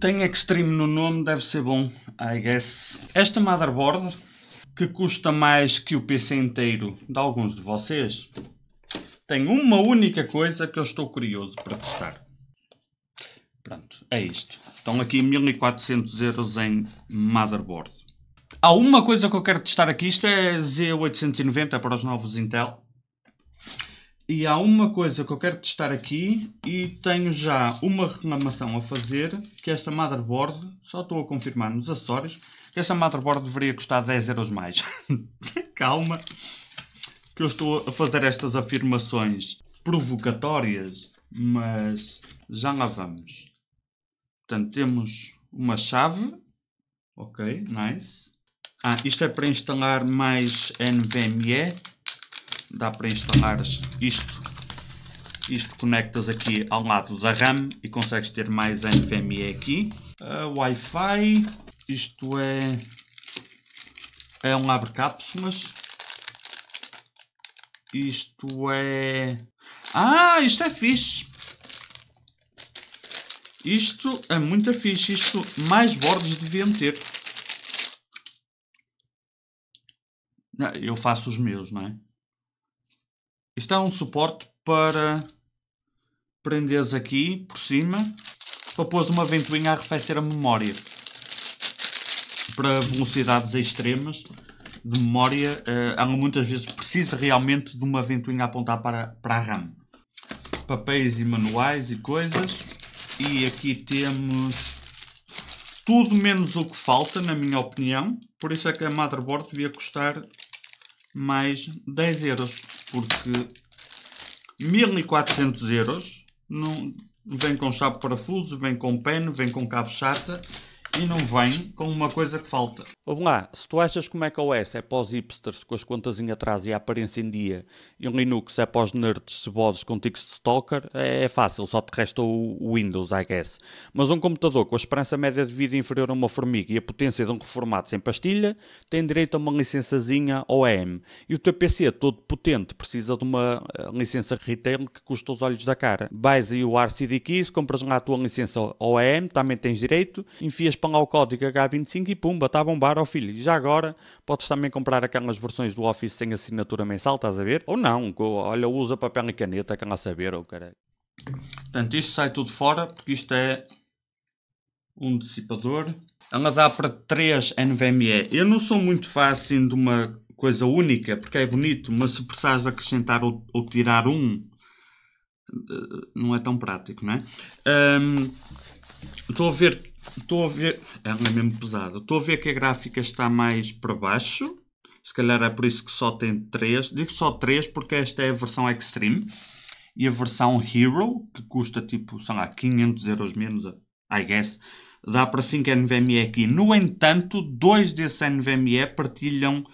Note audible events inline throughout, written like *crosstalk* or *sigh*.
Tem Extreme no nome, deve ser bom, I guess. Esta motherboard, que custa mais que o PC inteiro de alguns de vocês, tem uma única coisa que eu estou curioso para testar. Pronto, é isto. Estão aqui 1400 euros em motherboard. Há uma coisa que eu quero testar aqui, isto é Z890 para os novos Intel. E há uma coisa que eu quero testar aqui e tenho já uma reclamação a fazer, que esta motherboard, só estou a confirmar nos acessórios, que esta motherboard deveria custar 10 euros mais. *laughs* Calma, que eu estou a fazer estas afirmações provocatórias, mas já lá vamos. Portanto, temos uma chave, ok, nice. Ah, isto é para instalar mais NVMe dá para instalar isto. Isto conectas aqui ao lado da RAM e consegues ter mais NVMe aqui. Uh, Wi-Fi, isto é, é um abre cápsulas. Isto é... Ah, isto é fixe. Isto é muito fixe. Isto mais bordes deviam ter. Eu faço os meus, não é? Isto é um suporte para prenderes aqui por cima para pôr uma ventoinha a arrefecer a memória para velocidades extremas de memória uh, muitas vezes precisa realmente de uma ventoinha a apontar para, para a RAM papéis e manuais e coisas e aqui temos tudo menos o que falta na minha opinião por isso é que a motherboard devia custar mais 10 euros porque 1400 euros não, vem com chave parafuso, vem com pena, vem com cabo chata e não vem com uma coisa que falta. Vamos lá, se tu achas que o macOS é pós hipsters com as contas em atrás e a aparência em dia, e o Linux é pós nerds ceboses com tics de stalker, é, é, fácil, só te resta o, Windows, I guess. Mas um computador com a esperança média de vida inferior a uma formiga e a potência de um reformado sem pastilha, tem direito a uma licençazinha OEM. E o teu PC é todo potente precisa de uma eh, licença retail que custa os olhos da cara. Vais aí o RCD Keys, compras lá a tua licença OEM, também tens direito, enfias para apontam ao código H25 e pumba, está a bombar ao oh filho. E já agora podes também comprar aquelas versões do Office sem assinatura mensal, estás a ver? Ou não, olha, usa papel e caneta, aquela lá saber, ou oh, caralho. Portanto, isto sai tudo fora, porque isto é um dissipador. Ela dá para 3 NVMe. Eu não sou muito fã assim de uma coisa única, porque é bonito, mas se precisares acrescentar ou, ou tirar um, eh, não é tão prático, não é? Um, estou a ver Estou a ver. É, é mesmo pesado. Estou a ver que a gráfica está mais para baixo. Se calhar é por isso que só tem 3. Digo só 3 porque esta é a versão Extreme. E a versão Hero, que custa tipo, sei lá, 500 euros menos, I guess, dá para 5 NVMe aqui. No entanto, dois desses NVMe partilham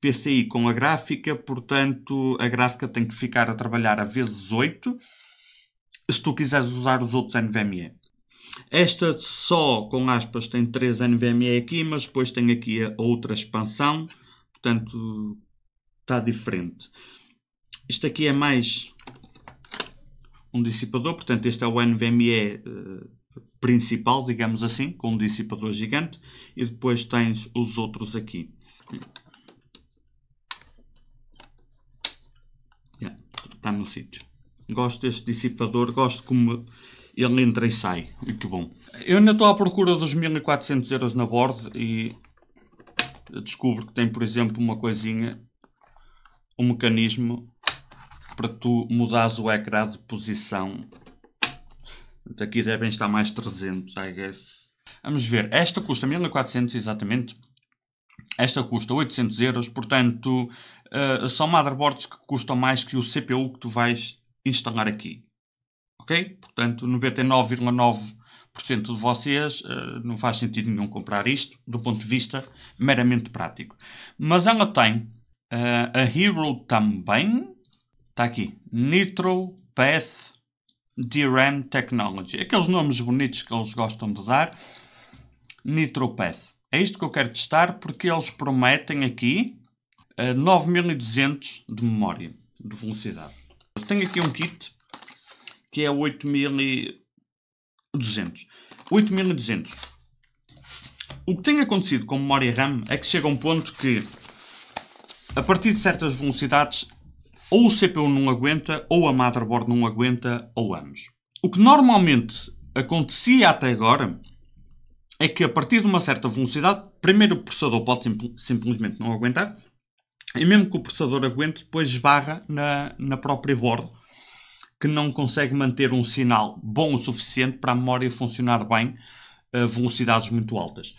PCI com a gráfica, portanto a gráfica tem que ficar a trabalhar a vezes 8 se tu quiseres usar os outros NVMe. Esta só, com aspas, tem 3 NVMe aqui, mas depois tem aqui a outra expansão, portanto está diferente. Isto aqui é mais um dissipador, portanto este é o NVMe uh, eh, principal, digamos assim, com um dissipador gigante, e depois tens os outros aqui. Está yeah, no sítio. Gosto deste dissipador, gosto como ele entra e sai. muito que bom. Eu ainda estou à procura dos 1400 euros na board e descubro que tem, por exemplo, uma coisinha, um mecanismo para tu mudares o ecrã de posição. Daqui devem estar mais 300, I guess. Vamos ver. Esta custa 1400 exatamente. Esta custa 800 euros, portanto, uh, são motherboards que custam mais que o CPU que tu vais instalar aqui. Ok? Portanto, 99,9% de vocês uh, não faz sentido nenhum comprar isto do ponto de vista meramente prático. Mas ela tem uh, eh, a Hero também. Está aqui. Nitro Path DRAM Technology. Aqueles nomes bonitos que eles gostam de dar. Nitro Path. É isto que eu quero testar porque eles prometem aqui uh, eh, 9200 de memória, de velocidade. Eu tenho aqui um kit que é 8200. 8200. O que tem acontecido com memória RAM é que chega a um ponto que, a partir de certas velocidades, ou o CPU não aguenta, ou a motherboard não aguenta, ou ambos. O que normalmente acontecia até agora é que a partir de uma certa velocidade, primeiro o processador pode simp simplesmente não aguentar, e mesmo que o processador aguente, depois esbarra na, na própria board que não consegue manter um sinal bom o suficiente para a memória funcionar bem a velocidades muito altas.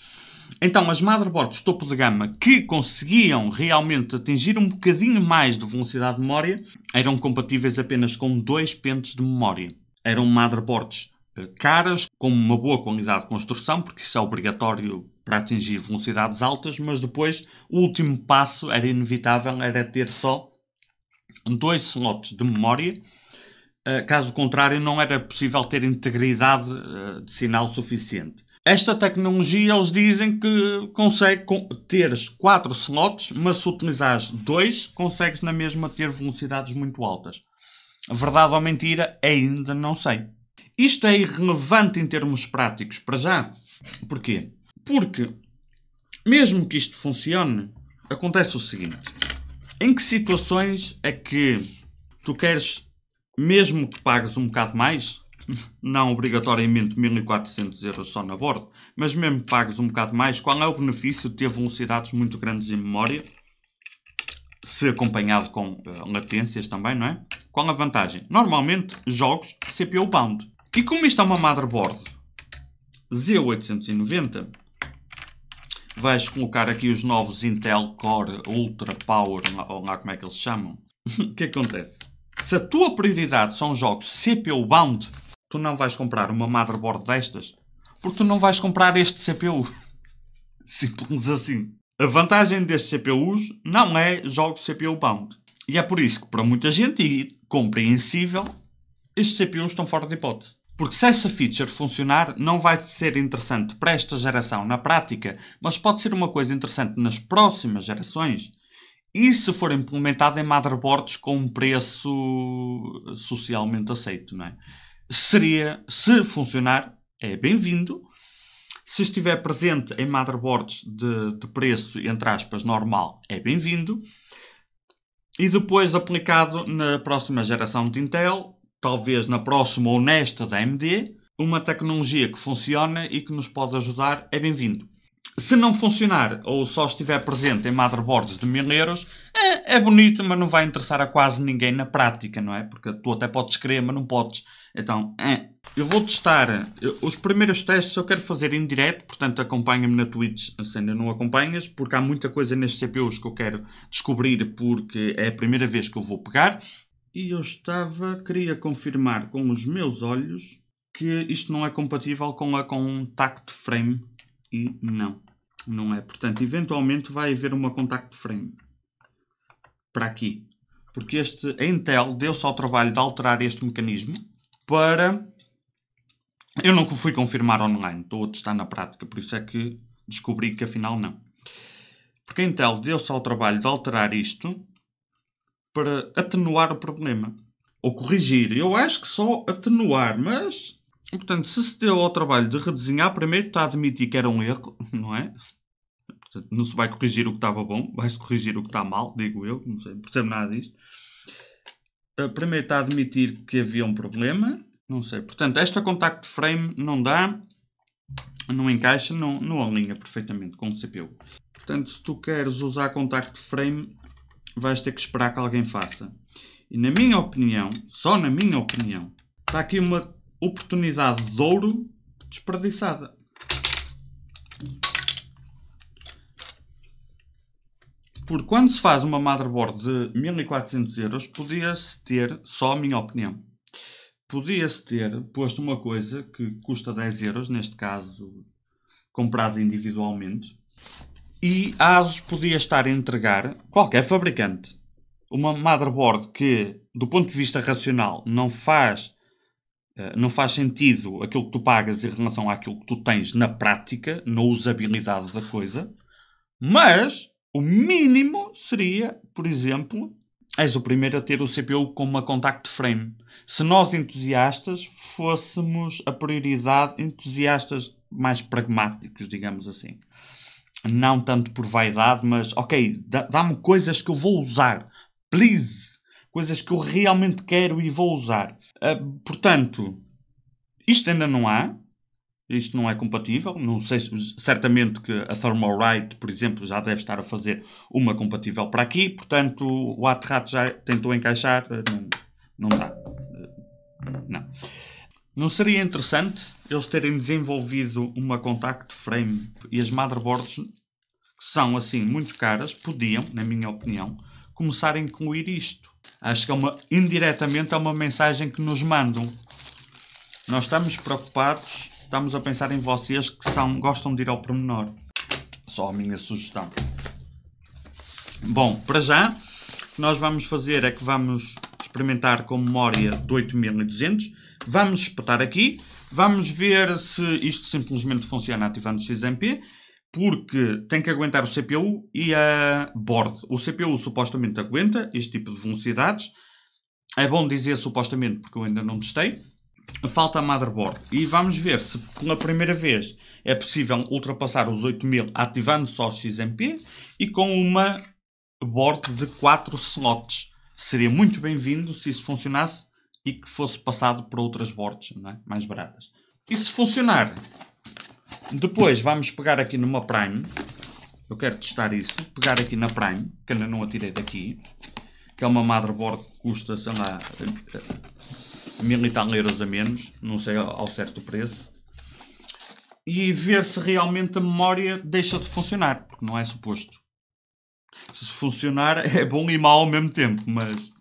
Então, as motherboards topo de gama que conseguiam realmente atingir um bocadinho mais de velocidade de memória eram compatíveis apenas com dois pentes de memória. Eram motherboards eh, caras, com uma boa qualidade de construção, porque isso é obrigatório para atingir velocidades altas, mas depois o último passo era inevitável, era ter só dois slots de memória ah, caso contrário, não era possível ter integridade ah, de sinal suficiente. Esta tecnologia, eles dizem que consegue ter 4 slots, mas se utilizares 2, consegues na mesma ter velocidades muito altas. Verdade ou mentira, ainda não sei. Isto é irrelevante em termos práticos, para já. Porquê? Porque, mesmo que isto funcione, acontece o seguinte: em que situações é que tu queres mesmo que pagues um bocado mais, não obrigatoriamente 1400 euros só na borda, mas mesmo que pagues um bocado mais, qual é o benefício de ter velocidades muito grandes em memória? Se acompanhado com uh, latências também, não é? Qual a vantagem? Normalmente, jogos CPU bound. E como isto é uma motherboard Z890, vais colocar aqui os novos Intel Core Ultra Power, ou lá como é que eles chamam. *laughs* O que é acontece? Se a tua prioridade são jogos CPU bound, tu não vais comprar uma motherboard destas, porque tu não vais comprar este CPU. *laughs* Simples assim. A vantagem destes CPUs não é jogos CPU bound. E é por isso que, para muita gente, e compreensível, estes CPUs estão fora de hipótese. Porque se essa feature funcionar, não vai ser interessante para esta geração na prática, mas pode ser uma coisa interessante nas próximas gerações. E se for implementado em motherboards com um preço socialmente aceito, não é? Seria, se funcionar, é bem-vindo. Se estiver presente em motherboards de, de preço, entre aspas, normal, é bem-vindo. E depois aplicado na próxima geração de Intel, talvez na próxima ou nesta da AMD, uma tecnologia que funciona e que nos pode ajudar é bem-vindo se não funcionar ou só estiver presente em motherboards de mil euros, é, é, bonito, mas não vai interessar a quase ninguém na prática, não é? Porque tu até podes crer mas não podes. Então, é. eu vou testar os primeiros testes. Eu quero fazer em direto, portanto, acompanha-me na Twitch se ainda não acompanhas, porque há muita coisa nestes CPUs que eu quero descobrir, porque é a primeira vez que eu vou pegar. E eu estava, queria confirmar com os meus olhos que isto não é compatível com a com um Frame. E não. Não é? Portanto, eventualmente vai haver uma contact frame para aqui. Porque este, a Intel deu-se ao trabalho de alterar este mecanismo para... Eu não fui confirmar online, estou a testar na prática, por isso é que descobri que afinal não. Porque a Intel deu-se ao trabalho de alterar isto para atenuar o problema. Ou corrigir. Eu acho que só atenuar, mas Portanto, se se deu ao trabalho de redesenhar, primeiro está a admitir que era um erro, *laughs* não é? Portanto, não se vai corrigir o que estava bom, vai-se corrigir o que está mal, digo eu, não sei, percebo nada disto. Eh, primeiro está a admitir que havia um problema, não sei. Portanto, esta contact frame não dá, não encaixa, não, não alinha perfeitamente com o CPU. Portanto, se tu queres usar contact frame, vais ter que esperar que alguém faça. E na minha opinião, só na minha opinião, está aqui uma oportunidade de ouro desperdiçada. Porque quando se faz uma motherboard de 1400 euros, podia-se ter, só a minha opinião, podia-se ter posto uma coisa que custa 10 euros, neste caso comprada individualmente, e a ASUS podia estar a entregar, qualquer fabricante, uma motherboard que, do ponto de vista racional, não faz eh, não faz sentido aquilo que tu pagas em relação àquilo que tu tens na prática, na usabilidade da coisa, mas o mínimo seria, por exemplo, és o primeiro a ter o CPU com uma contact frame. Se nós entusiastas fôssemos a prioridade entusiastas mais pragmáticos, digamos assim. Não tanto por vaidade, mas ok, dá-me coisas que eu vou usar. Please! coisas que eu realmente quero e vou usar. Uh, portanto, isto ainda não há. Isto não é compatível. Não sei certamente que a Thermalright, por exemplo, já deve estar a fazer uma compatível para aqui. Portanto, o Atrat já tentou encaixar. Ah, não, não dá. Ah, não. Não seria interessante eles terem desenvolvido uma contact frame e as motherboards que são assim muito caras, podiam, na minha opinião, começar a incluir isto. Acho que é uma, indiretamente é uma mensagem que nos mandam. Nós estamos preocupados, estamos a pensar em vocês que são, gostam de ir ao pormenor. Só a minha sugestão. Bom, para já, o que nós vamos fazer é que vamos experimentar com memória de 8200. Vamos espetar aqui. Vamos ver se isto simplesmente funciona ativando o XMP porque tem que aguentar o CPU e a board. O CPU supostamente aguenta este tipo de velocidades. É bom dizer supostamente porque eu ainda não testei. Falta a motherboard e vamos ver se pela primeira vez é possível ultrapassar os 8000 ativando só o XMP e com uma board de 4 slots. Seria muito bem-vindo se isso funcionasse e que fosse passado para outras boards é? mais baratas. E se funcionar, depois vamos pegar aqui numa Prime. Eu quero testar isso. Pegar aqui na Prime, que ainda não atirei daqui. Que é uma motherboard que custa, sei lá, mil e tal euros a menos. Não sei ao certo o preço. E ver se realmente a memória deixa de funcionar, porque não é suposto. Se funcionar *laughs* é bom e mau ao mesmo tempo, mas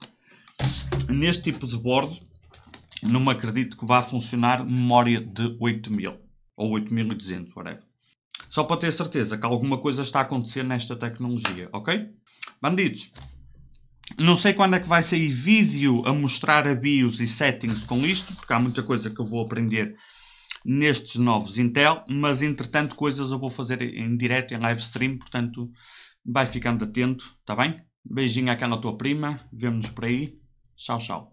neste tipo de bordo não me acredito que vá funcionar memória de 8000 ou 8200, whatever. Só para ter certeza que alguma coisa está a acontecer nesta tecnologia, ok? Bandidos, não sei quando é que vai sair vídeo a mostrar a BIOS e settings com isto, porque há muita coisa que eu vou aprender nestes novos Intel, mas entretanto coisas eu vou fazer em direto, em live stream, portanto vai ficando atento, está bem? Beijinho àquela tua prima, vemo-nos por aí, tchau, tchau.